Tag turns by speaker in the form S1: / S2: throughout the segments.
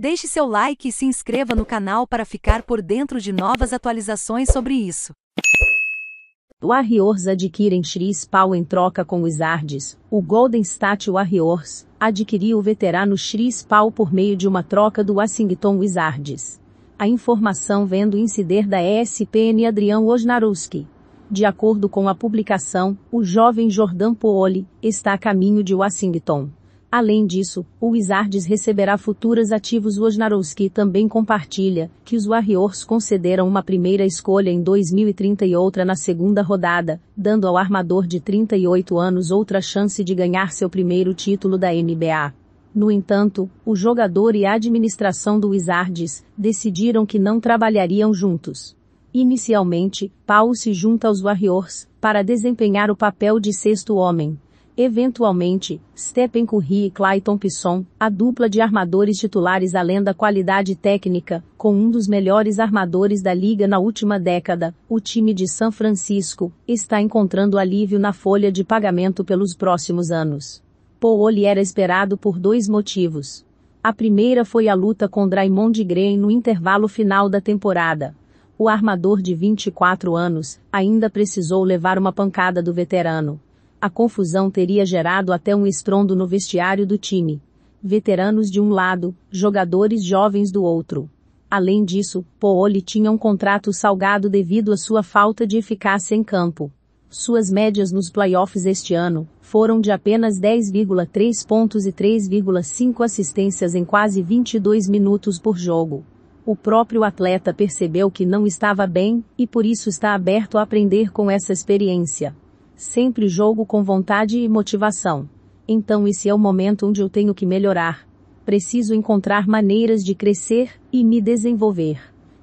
S1: Deixe seu like e se inscreva no canal para ficar por dentro de novas atualizações sobre isso. Warriors adquirem Chris Paul em troca com Wizards. O Golden State Warriors adquiriu o veterano Chris Paul por meio de uma troca do Washington Wizards. A informação vem do insider da ESPN Adrian Wojnarowski. De acordo com a publicação, o jovem Jordan Poole está a caminho de Washington. Além disso, o Wizards receberá futuros ativos Wojnarowski também compartilha que os Warriors concederam uma primeira escolha em 2030 e outra na segunda rodada, dando ao armador de 38 anos outra chance de ganhar seu primeiro título da NBA. No entanto, o jogador e a administração do Wizards decidiram que não trabalhariam juntos. Inicialmente, Paul se junta aos Warriors para desempenhar o papel de sexto homem Eventualmente, Stephen Curry e Clayton Pisson, a dupla de armadores titulares além da qualidade técnica, com um dos melhores armadores da liga na última década, o time de São Francisco, está encontrando alívio na folha de pagamento pelos próximos anos. Poole era esperado por dois motivos. A primeira foi a luta com Draymond Green no intervalo final da temporada. O armador de 24 anos ainda precisou levar uma pancada do veterano a confusão teria gerado até um estrondo no vestiário do time. Veteranos de um lado, jogadores jovens do outro. Além disso, Pooli tinha um contrato salgado devido à sua falta de eficácia em campo. Suas médias nos playoffs este ano foram de apenas 10,3 pontos e 3,5 assistências em quase 22 minutos por jogo. O próprio atleta percebeu que não estava bem e por isso está aberto a aprender com essa experiência. Sempre jogo com vontade e motivação. Então esse é o momento onde eu tenho que melhorar. Preciso encontrar maneiras de crescer e me desenvolver.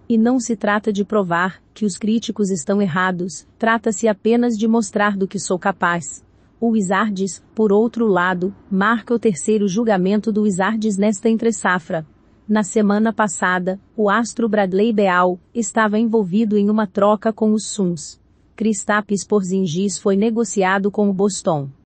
S1: E não se trata de provar que os críticos estão errados, trata-se apenas de mostrar do que sou capaz. O Wizards, por outro lado, marca o terceiro julgamento do Wizards nesta entre-safra. Na semana passada, o astro Bradley Beal estava envolvido em uma troca com os Suns. Kristaps Porzingis foi negociado com o Boston.